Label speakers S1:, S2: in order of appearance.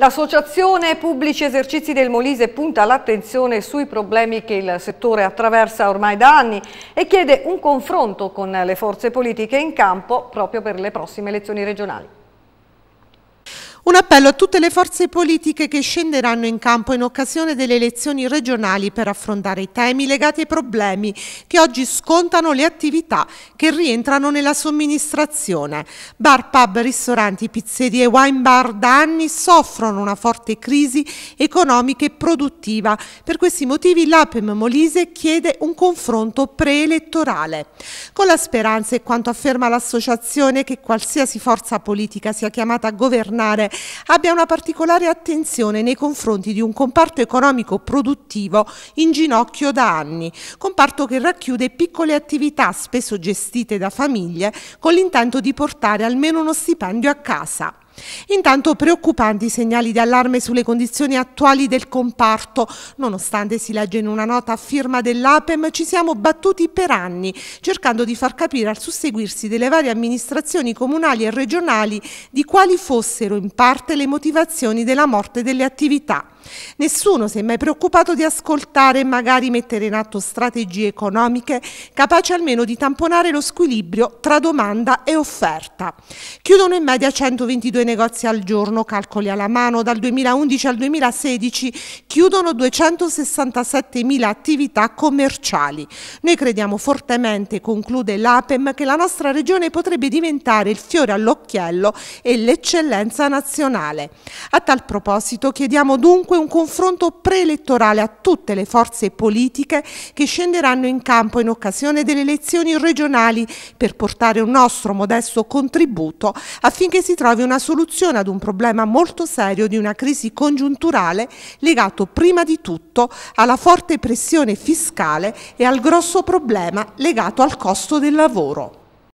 S1: L'Associazione Pubblici Esercizi del Molise punta l'attenzione sui problemi che il settore attraversa ormai da anni e chiede un confronto con le forze politiche in campo proprio per le prossime elezioni regionali.
S2: Un appello a tutte le forze politiche che scenderanno in campo in occasione delle elezioni regionali per affrontare i temi legati ai problemi che oggi scontano le attività che rientrano nella somministrazione. Bar, pub, ristoranti, pizzerie, e wine bar da anni soffrono una forte crisi economica e produttiva. Per questi motivi l'APEM Molise chiede un confronto preelettorale. Con la speranza e quanto afferma l'associazione che qualsiasi forza politica sia chiamata a governare abbia una particolare attenzione nei confronti di un comparto economico produttivo in ginocchio da anni, comparto che racchiude piccole attività spesso gestite da famiglie con l'intento di portare almeno uno stipendio a casa. Intanto preoccupanti segnali di allarme sulle condizioni attuali del comparto. Nonostante si legge in una nota a firma dell'APEM, ci siamo battuti per anni, cercando di far capire al susseguirsi delle varie amministrazioni comunali e regionali di quali fossero in parte le motivazioni della morte delle attività. Nessuno si è mai preoccupato di ascoltare e magari mettere in atto strategie economiche capaci almeno di tamponare lo squilibrio tra domanda e offerta. Chiudono in media 122 negozi al giorno, calcoli alla mano, dal 2011 al 2016 chiudono 267.000 attività commerciali. Noi crediamo fortemente, conclude l'APEM, che la nostra regione potrebbe diventare il fiore all'occhiello e l'eccellenza nazionale. A tal proposito chiediamo dunque dunque un confronto preelettorale a tutte le forze politiche che scenderanno in campo in occasione delle elezioni regionali per portare un nostro modesto contributo affinché si trovi una soluzione ad un problema molto serio di una crisi congiunturale legato prima di tutto alla forte pressione fiscale e al grosso problema legato al costo del lavoro.